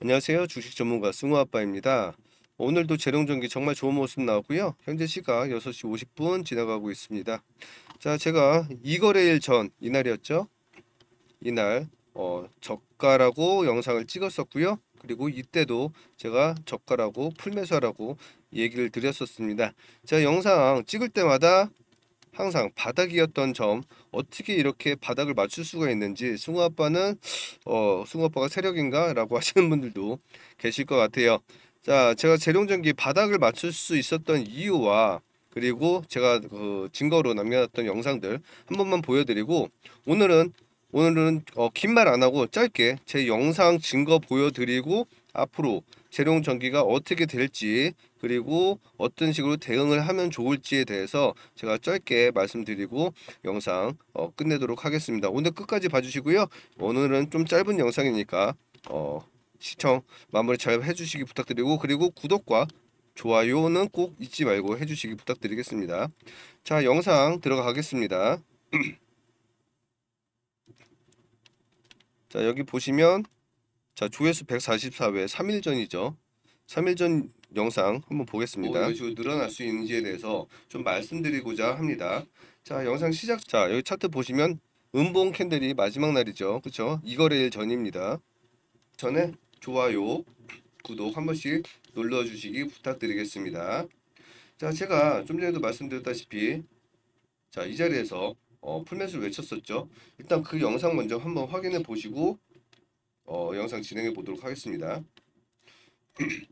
안녕하세요. 주식 전문가 승우 아빠입니다. 오늘도 재롱전기 정말 좋은 모습 나오고요. 현재 시각 6시 50분 지나가고 있습니다. 자, 제가 이거래일전 이날이었죠. 이날 어, 저가라고 영상을 찍었었고요. 그리고 이때도 제가 저가라고 풀매수라고 하 얘기를 드렸었습니다. 자, 영상 찍을 때마다 항상 바닥이었던 점 어떻게 이렇게 바닥을 맞출 수가 있는지 승우 아빠는 어 승우 아빠가 세력인가 라고 하시는 분들도 계실 것 같아요 자 제가 재룡전기 바닥을 맞출 수 있었던 이유와 그리고 제가 그 증거로 남겨놨던 영상들 한 번만 보여드리고 오늘은 오늘은 어, 긴 말 안 하고 짧게 제 영상 증거 보여드리고 앞으로 재롱 전기가 어떻게 될지 그리고 어떤 식으로 대응을 하면 좋을지에 대해서 제가 짧게 말씀드리고 영상 어, 끝내도록 하겠습니다. 오늘 끝까지 봐주시고요. 오늘은 좀 짧은 영상이니까 어, 시청 마무리 잘 해주시기 부탁드리고 그리고 구독과 좋아요는 꼭 잊지 말고 해주시기 부탁드리겠습니다. 자 영상 들어가겠습니다. 자 여기 보시면 자 조회수 144회 3일 전이죠. 3일 전 영상 한번 보겠습니다. 조회 어, 늘어날 수 있는지에 대해서 좀 말씀드리고자 합니다. 자 영상 시작. 자 여기 차트 보시면 음봉 캔들이 마지막 날이죠. 그쵸이거래일 전입니다. 전에 좋아요, 구독 한 번씩 눌러주시기 부탁드리겠습니다. 자 제가 좀 전에도 말씀드렸다시피 자이 자리에서 어, 풀맷을 외쳤었죠. 일단 그 영상 먼저 한번 확인해 보시고 어, 영상 진행해 보도록 하겠습니다.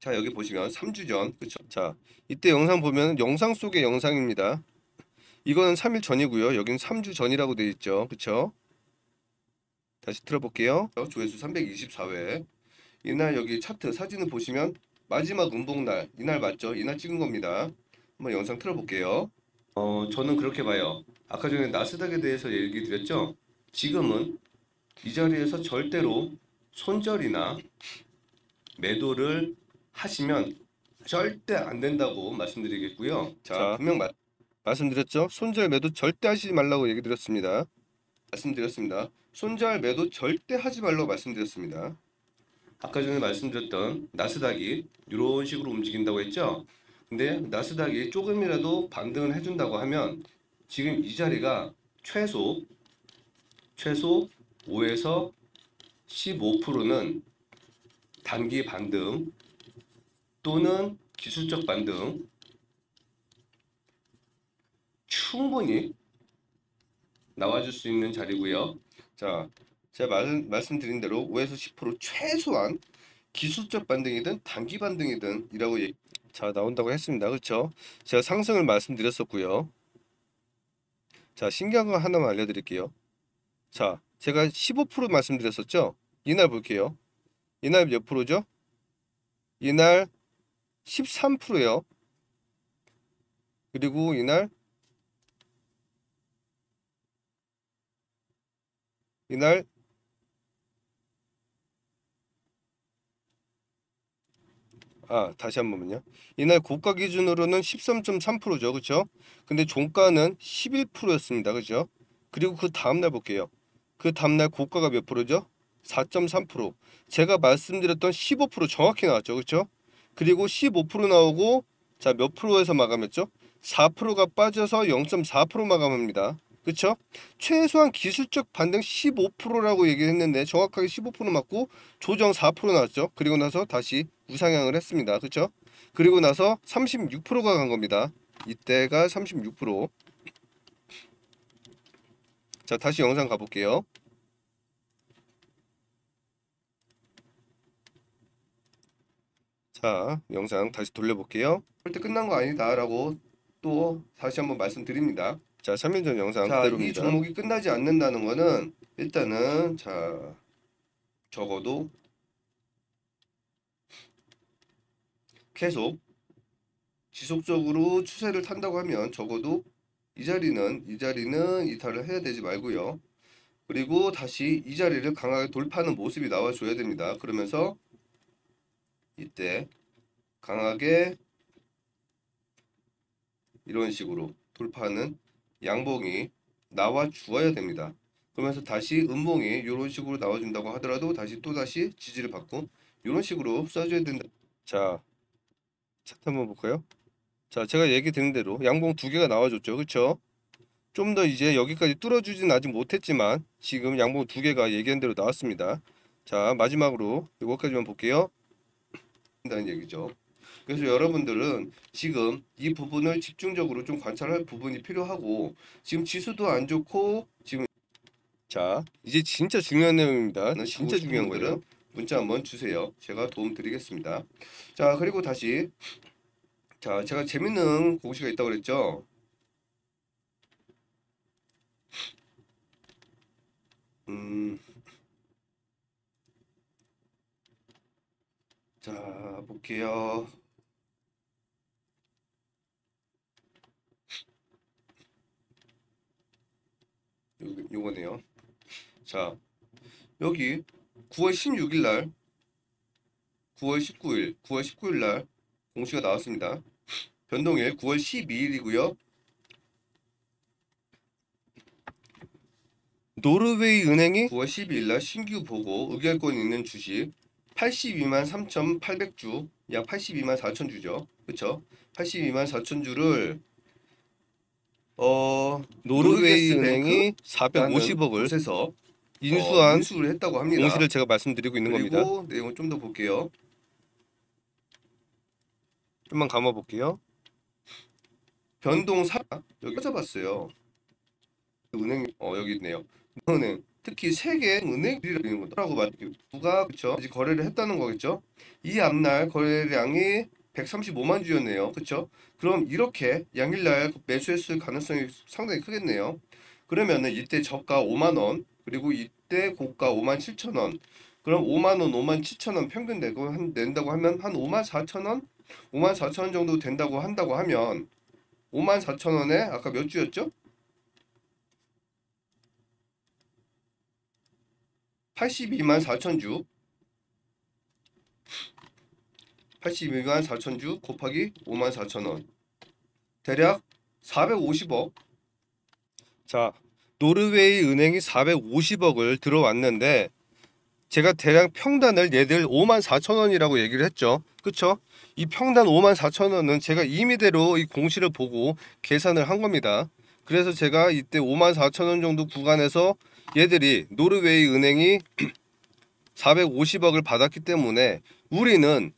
자 여기 보시면 3주 전 그쵸? 자 이때 영상 보면 영상 속의 영상입니다. 이거는 3일 전이고요. 여긴 3주 전이라고 되어 있죠. 그쵸? 다시 틀어볼게요. 조회수 324회 이날 여기 차트 사진을 보시면 마지막 음봉날 이날 맞죠? 이날 찍은 겁니다. 한번 영상 틀어볼게요. 어 저는 그렇게 봐요. 아까 전에 나스닥에 대해서 얘기 드렸죠? 지금은 이 자리에서 절대로 손절이나 매도를 하시면 절대 안 된다고 말씀드리겠고요. 자, 자 분명 마, 말씀드렸죠. 손절 매도 절대 하시지 말라고 얘기 드렸습니다. 말씀드렸습니다. 손절 매도 절대 하지 말라고 말씀드렸습니다. 아까 전에 말씀드렸던 나스닥이 이런 식으로 움직인다고 했죠. 근데 나스닥이 조금이라도 반등을 해준다고 하면 지금 이 자리가 최소 최소 5에서 15%는 단기 반등 또는 기술적 반등 충분히 나와줄 수 있는 자리고요. 자, 제가 말, 말씀드린 대로 5에서 10% 최소한 기술적 반등이든 단기 반등이든 이라고 얘기, 자 나온다고 했습니다. 그렇죠? 제가 상승을 말씀드렸었고요. 자, 신기한 거 하나만 알려드릴게요. 자, 제가 15% 말씀드렸었죠. 이날 볼게요. 이날 몇 프로죠? 이날 13%예요. 그리고 이날 이날 아 다시 한 번만요 이날 고가 기준으로는 13.3%죠 그렇죠 근데 종가는 11%였습니다 그죠 렇 그리고 그 다음날 볼게요 그 다음날 고가가 몇 프로죠? 4.3% 제가 말씀드렸던 15% 정확히 나왔죠 그쵸 그렇죠? 그리고 15% 나오고 자 몇 프로에서 마감했죠 4%가 빠져서 0.4% 마감합니다 그쵸 그렇죠? 최소한 기술적 반등 15%라고 얘기했는데 정확하게 15% 맞고 조정 4% 나왔죠 그리고 나서 다시 우상향을 했습니다 그쵸 그렇죠? 그리고 나서 36%가 간 겁니다 이때가 36%자 다시 영상 가볼게요. 자 영상 다시 돌려볼게요. 절대 끝난 거 아니다 라고 또 다시 한번 말씀드립니다. 자 3년 전 영상 그대로입니다. 이 종목이 끝나지 않는다는 거는 일단은 자 적어도 계속 지속적으로 추세를 탄다고 하면 적어도 이 자리는 이 자리는 이탈을 해야 되지 말고요. 그리고 다시 이 자리를 강하게 돌파하는 모습이 나와줘야 됩니다. 그러면서 이때 강하게 이런 식으로 돌파하는 양봉이 나와 주어야 됩니다. 그러면서 다시 음봉이 이런 식으로 나와준다고 하더라도 다시 또다시 지지를 받고 이런 식으로 쏴줘야 된다. 자, 차트 한번 볼까요? 자 제가 얘기 드린 대로 양봉 두 개가 나와줬죠 그쵸 좀 더 이제 여기까지 뚫어주진 아직 못했지만 지금 양봉 두 개가 얘기한 대로 나왔습니다 자 마지막으로 이것까지만 볼게요 다는 얘기죠 그래서 여러분들은 지금 이 부분을 집중적으로 좀 관찰할 부분이 필요하고 지금 지수도 안 좋고 지금 자 이제 진짜 중요한 내용입니다 네, 진짜 중요한 거예요 문자 한번 주세요 제가 도움 드리겠습니다 자 그리고 다시 자, 제가 재밌는 공식이 있다고 그랬죠? 음. 자, 볼게요. 요, 요거네요. 자, 여기 9월 16일 날, 9월 19일, 9월 19일 날 공시가 나왔습니다. 변동일 9월 12일이고요. 노르웨이 은행이 9월 12일 날 신규 보고 의결권 있는 주식 82만 3,800주 약 82만 4천 주죠. 그렇죠? 82만 4천 주를 어 노르웨이 은행이 450억을 해서 어, 인수한 어, 인수를 했다고 합니다. 공시를 제가 말씀드리고 있는 겁니다. 내용을 좀더 볼게요. 좀만 감아 볼게요. 변동 사 여기 찾아봤어요. 은행 어 여기 있네요. 은행 특히 세계 은행이 있는 거라고 말 누가 그쵸 이제 거래를 했다는 거겠죠. 이 앞날 거래량이 135만 주였네요. 그쵸? 그럼 이렇게 양일날 매수했을 가능성이 상당히 크겠네요. 그러면은 이때 저가 5만원 그리고 이때 고가 5만 7천원 그럼 5만원 5만 7천원 평균 내고 한, 낸다고 하면 한 5만 4천원 5만 4천원 정도 된다고 한다고 하면 54,000원에 아까 몇 주였죠? 82만 4천 주 82만 4천 주 곱하기 5만 4천 원 대략 450억 자 노르웨이 은행이 450억을 들어왔는데 제가 대략 평단을 얘들 5만 4천 원이라고 얘기를 했죠. 그쵸? 이 평단 5만 4천 원은 제가 임의대로 이 공시를 보고 계산을 한 겁니다. 그래서 제가 이때 5만 4천 원 정도 구간에서 얘들이 노르웨이 은행이 450억을 받았기 때문에 우리는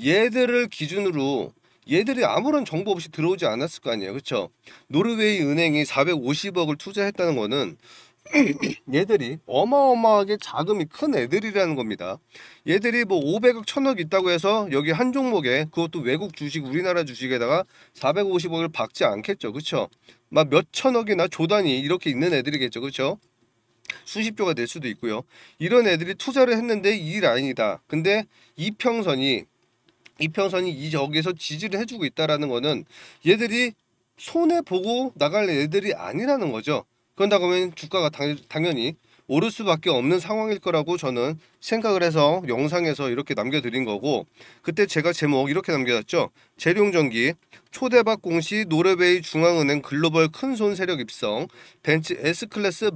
얘들을 기준으로 얘들이 아무런 정보 없이 들어오지 않았을 거 아니에요. 그쵸 노르웨이 은행이 450억을 투자했다는 거는 얘들이 어마어마하게 자금이 큰 애들이라는 겁니다. 얘들이 뭐 500억, 1000억 있다고 해서 여기 한 종목에 그것도 외국 주식, 우리나라 주식에다가 450억을 박지 않겠죠. 그쵸? 막 몇천억이나 조단이 이렇게 있는 애들이겠죠. 그쵸? 수십조가 될 수도 있고요. 이런 애들이 투자를 했는데 이 라인이다. 근데 이평선이 이평선이 이 저기에서 지지를 해주고 있다라는 거는 얘들이 손해 보고 나갈 애들이 아니라는 거죠. 그런다 그러면 주가가 당, 당연히 오를 수밖에 없는 상황일 거라고 저는 생각을 해서 영상에서 이렇게 남겨드린 거고 그때 제가 제목 이렇게 남겨놨죠. 재룡전기, 초대박 공시, 노르웨이 중앙은행 글로벌 큰손 세력 입성, 벤츠 S클래스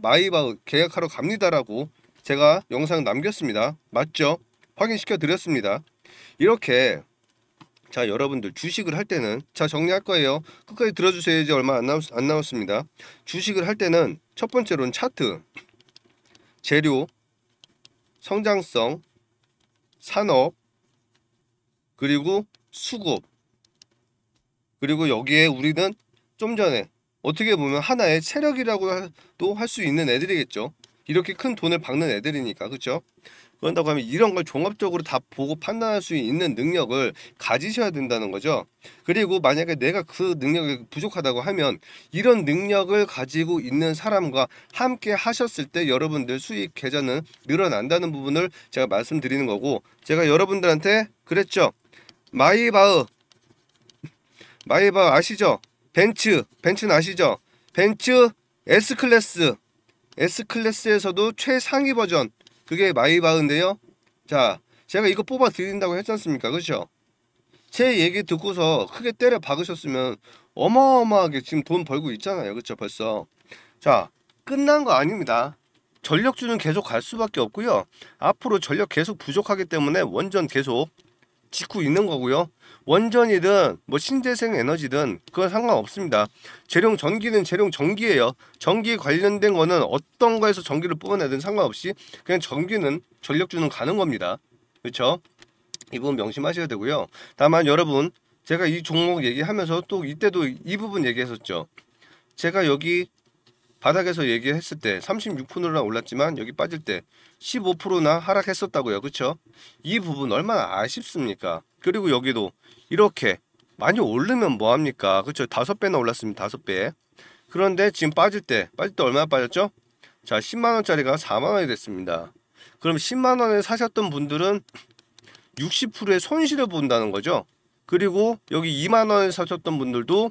마이바흐 계약하러 갑니다라고 제가 영상 남겼습니다. 맞죠? 확인시켜 드렸습니다. 이렇게 자 여러분들 주식을 할 때는 자 정리할 거예요. 끝까지 들어주세요. 이제 얼마 안, 남았, 안 남았습니다. 주식을 할 때는 첫 번째로는 차트, 재료, 성장성, 산업, 그리고 수급, 그리고 여기에 우리는 좀 전에 어떻게 보면 하나의 세력이라고도 할 수 있는 애들이겠죠. 이렇게 큰 돈을 박는 애들이니까 그렇죠. 그런다고 하면 이런 걸 종합적으로 다 보고 판단할 수 있는 능력을 가지셔야 된다는 거죠. 그리고 만약에 내가 그 능력이 부족하다고 하면 이런 능력을 가지고 있는 사람과 함께 하셨을 때 여러분들 수익 계좌는 늘어난다는 부분을 제가 말씀드리는 거고 제가 여러분들한테 그랬죠. 마이바흐 마이바흐 아시죠? 벤츠 벤츠는 아시죠? 벤츠 S클래스 S클래스에서도 최상위 버전 그게 마이바흐인데요. 자, 제가 이거 뽑아 드린다고 했지 않습니까? 그쵸제 그렇죠? 얘기 듣고서 크게 때려 박으셨으면 어마어마하게 지금 돈 벌고 있잖아요. 그쵸 그렇죠? 벌써. 자, 끝난 거 아닙니다. 전력주는 계속 갈 수밖에 없고요. 앞으로 전력 계속 부족하기 때문에 원전 계속 짓고 있는 거고요. 원전이든 뭐 신재생 에너지든 그건 상관없습니다. 재룡 전기는 재룡 전기예요. 전기 관련된 거는 어떤 거에서 전기를 뽑아내든 상관없이 그냥 전기는 전력주는 가는 겁니다. 그렇죠? 이 부분 명심하셔야 되고요. 다만 여러분 제가 이 종목 얘기하면서 또 이때도 이 부분 얘기했었죠. 제가 여기 바닥에서 얘기했을 때 36%나 올랐지만 여기 빠질 때 15%나 하락했었다고요. 그렇죠? 이 부분 얼마나 아쉽습니까? 그리고 여기도 이렇게 많이 오르면 뭐합니까? 그쵸죠 다섯 배나 올랐습니다. 다섯 배. 그런데 지금 빠질 때, 빠질 때 얼마나 빠졌죠? 자, 10만원짜리가 4만원이 됐습니다. 그럼 10만원에 사셨던 분들은 60%의 손실을 본다는 거죠. 그리고 여기 2만원에 사셨던 분들도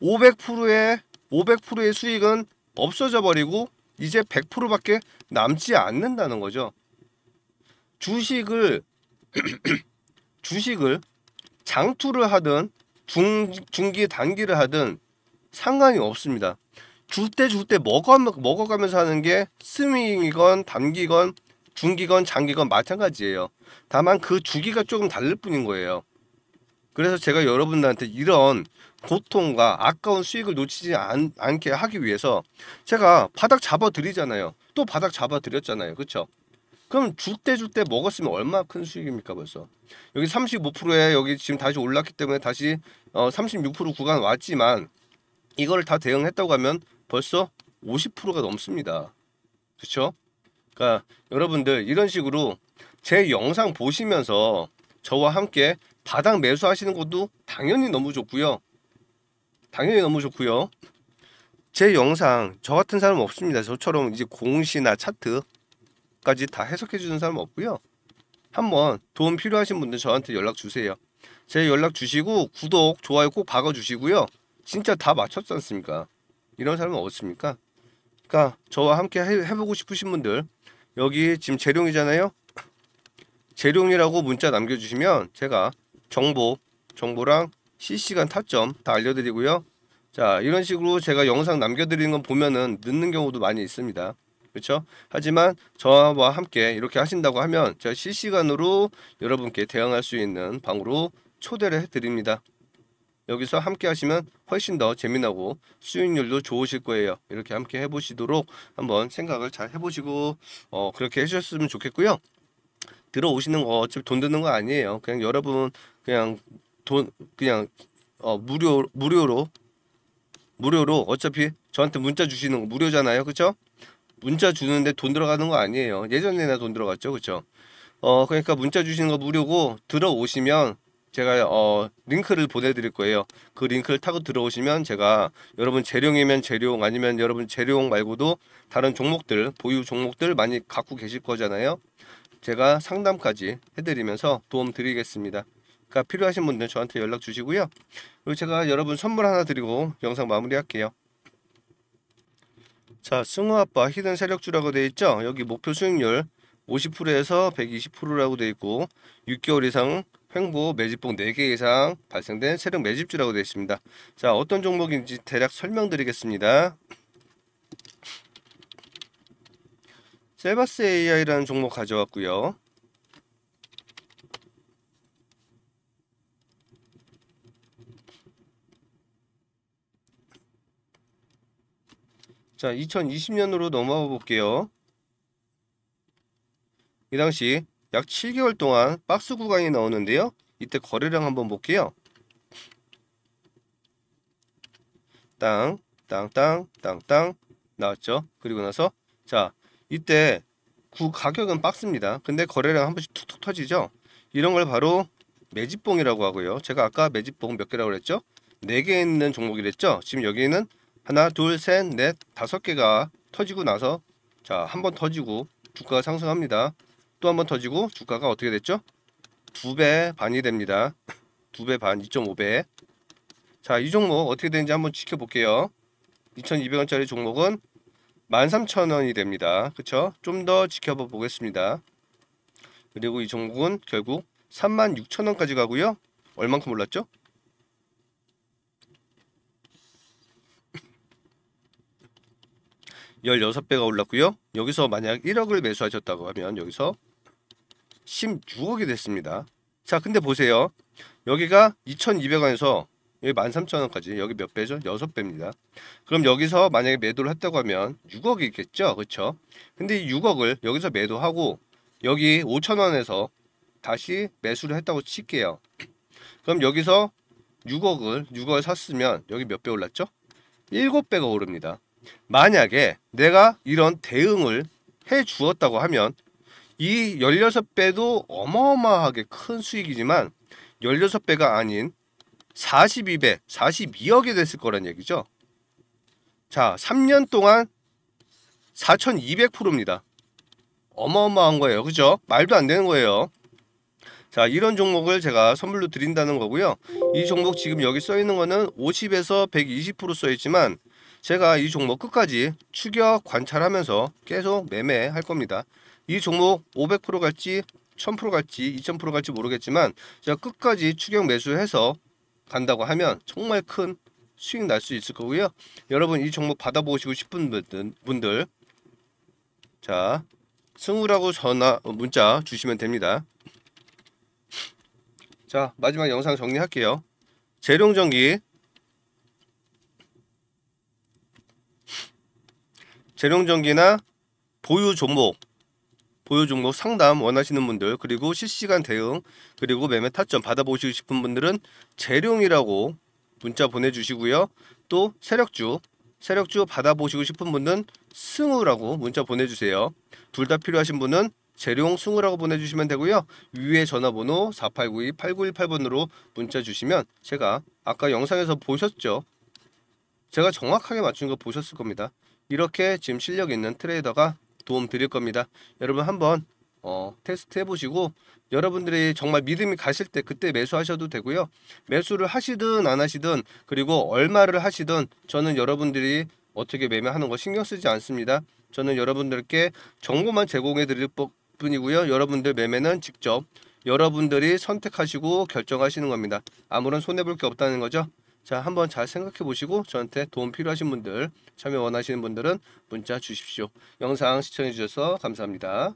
500%의 500%의 수익은 없어져 버리고 이제 100%밖에 남지 않는다는 거죠. 주식을 주식을 장투를 하든 중, 중기 단기를 하든 상관이 없습니다. 줄 때 줄때 먹어, 먹어가면서 하는 게스밍이건 단기건 중기건 장기건 마찬가지예요. 다만 그 주기가 조금 다를 뿐인 거예요. 그래서 제가 여러분들한테 이런 고통과 아까운 수익을 놓치지 않, 않게 하기 위해서 제가 바닥 잡아드리잖아요. 또 바닥 잡아드렸잖아요. 그렇죠? 그럼 줄 때 줄 때 먹었으면 얼마 큰 수익입니까 벌써 여기 35%에 여기 지금 다시 올랐기 때문에 다시 어, 36% 구간 왔지만 이걸다 대응했다고 하면 벌써 50%가 넘습니다 그쵸 그러니까 여러분들 이런 식으로 제 영상 보시면서 저와 함께 바닥 매수하시는 것도 당연히 너무 좋고요 당연히 너무 좋고요. 제 영상 저 같은 사람 없습니다. 저처럼 이제 공시나 차트까지 다 해석해 주는 사람 없고요. 한번 도움 필요하신 분들 저한테 연락 주세요. 제 연락 주시고 구독, 좋아요 꼭 박아 주시고요. 진짜 다 맞췄지 않습니까? 이런 사람은 없습니까? 그러니까 저와 함께 해, 보고 싶으신 분들 여기 지금 재룡이잖아요. 재룡이라고 문자 남겨주시면 제가 정보, 정보랑 실시간 타점 다 알려드리고요. 자 이런 식으로 제가 영상 남겨드리는 건 보면은 늦는 경우도 많이 있습니다. 그렇죠? 하지만 저와 함께 이렇게 하신다고 하면 제가 실시간으로 여러분께 대응할 수 있는 방으로 초대를 해드립니다. 여기서 함께 하시면 훨씬 더 재미나고 수익률도 좋으실 거예요. 이렇게 함께 해보시도록 한번 생각을 잘 해보시고 어, 그렇게 해주셨으면 좋겠고요. 들어오시는 거 어차피 돈 드는 거 아니에요. 그냥 여러분 그냥 돈 그냥 어 무료 무료로 무료로 어차피 저한테 문자 주시는 거 무료잖아요 그쵸 문자 주는데 돈 들어가는 거 아니에요 예전에나 돈 들어갔죠 그쵸 어 그러니까 문자 주시는 거 무료고 들어오시면 제가 어 링크를 보내드릴 거예요 그 링크를 타고 들어오시면 제가 여러분 재룡이면 재룡 아니면 여러분 재룡 말고도 다른 종목들 보유 종목들 많이 갖고 계실 거잖아요 제가 상담까지 해드리면서 도움 드리겠습니다 그러니까 필요하신 분들 저한테 연락 주시고요. 그리고 제가 여러분 선물 하나 드리고 영상 마무리할게요. 자, 승우아빠 히든 세력주라고 되어 있죠? 여기 목표 수익률 50%에서 120%라고 되어 있고 6개월 이상 횡보 매집봉 4개 이상 발생된 세력 매집주라고 되어 있습니다. 자, 어떤 종목인지 대략 설명드리겠습니다. 셀바스 AI라는 종목 가져왔고요. 자 2020년으로 넘어가 볼게요. 이 당시 약 7개월 동안 박스 구간이 나오는데요. 이때 거래량 한번 볼게요. 땅, 땅, 땅, 땅, 땅 나왔죠. 그리고 나서 자 이때 구 가격은 박스입니다. 근데 거래량 한 번씩 툭툭 터지죠. 이런 걸 바로 매집봉이라고 하고요. 제가 아까 매집봉 몇 개라고 그랬죠? 4개 있는 종목이랬죠? 지금 여기는 하나 둘셋넷 다섯 개가 터지고 나서 자한 번 터지고 주가가 상승합니다. 또 한 번 터지고 주가가 어떻게 됐죠? 두 배 반이 됩니다. 두 배반 2.5배 자이 종목 어떻게 되는지 한번 지켜볼게요. 2200원짜리 종목은 13,000원이 됩니다. 그쵸? 좀 더 지켜봐 보겠습니다. 그리고 이 종목은 결국 36,000원까지 가고요. 얼만큼 올랐죠? 1 6 배가 올랐고요. 여기서 만약 1억을 매수하셨다고 하면 여기서 16억이 됐습니다. 자 근데 보세요. 여기가 2200원에서 여기 13,000원까지 여기 몇 배죠? 6배입니다. 그럼 여기서 만약에 매도를 했다고 하면 6억이겠죠? 있 그렇죠? 근데 이 6억을 여기서 매도하고 여기 5,000원에서 다시 매수를 했다고 칠게요. 그럼 여기서 6억을 6억을 샀으면 여기 몇 배 올랐죠? 7배가 오릅니다. 만약에 내가 이런 대응을 해 주었다고 하면 이 16배도 어마어마하게 큰 수익이지만 16배가 아닌 42배, 42억이 됐을 거란 얘기죠. 자, 3년 동안 4,200%입니다. 어마어마한 거예요. 그죠? 말도 안 되는 거예요. 자, 이런 종목을 제가 선물로 드린다는 거고요. 이 종목 지금 여기 써 있는 거는 50에서 120%써 있지만 제가 이 종목 끝까지 추격 관찰하면서 계속 매매할 겁니다. 이 종목 500% 갈지 1000% 갈지 2000% 갈지 모르겠지만 제가 끝까지 추격 매수해서 간다고 하면 정말 큰 수익 날 수 있을 거고요. 여러분 이 종목 받아보시고 싶은 분들 자 승우라고 전화 어, 문자 주시면 됩니다. 자 마지막 영상 정리할게요. 재룡전기 재룡전기나 보유 종목 보유 종목 상담 원하시는 분들 그리고 실시간 대응 그리고 매매 타점 받아보시고 싶은 분들은 재룡이라고 문자 보내주시고요. 또 세력주 세력주 받아보시고 싶은 분은 승우라고 문자 보내주세요. 둘 다 필요하신 분은 재룡 승우라고 보내주시면 되고요. 위에 전화번호 4892-8918번으로 문자 주시면 제가 아까 영상에서 보셨죠? 제가 정확하게 맞춘 거 보셨을 겁니다. 이렇게 지금 실력 있는 트레이더가 도움 드릴 겁니다. 여러분 한번 어, 테스트 해보시고 여러분들이 정말 믿음이 가실 때 그때 매수하셔도 되고요. 매수를 하시든 안 하시든 그리고 얼마를 하시든 저는 여러분들이 어떻게 매매하는 거 신경 쓰지 않습니다. 저는 여러분들께 정보만 제공해 드릴 뿐이고요. 여러분들 매매는 직접 여러분들이 선택하시고 결정하시는 겁니다. 아무런 손해볼 게 없다는 거죠. 자 한번 잘 생각해 보시고 저한테 도움 필요하신 분들 참여 원하시는 분들은 문자 주십시오. 영상 시청해 주셔서 감사합니다.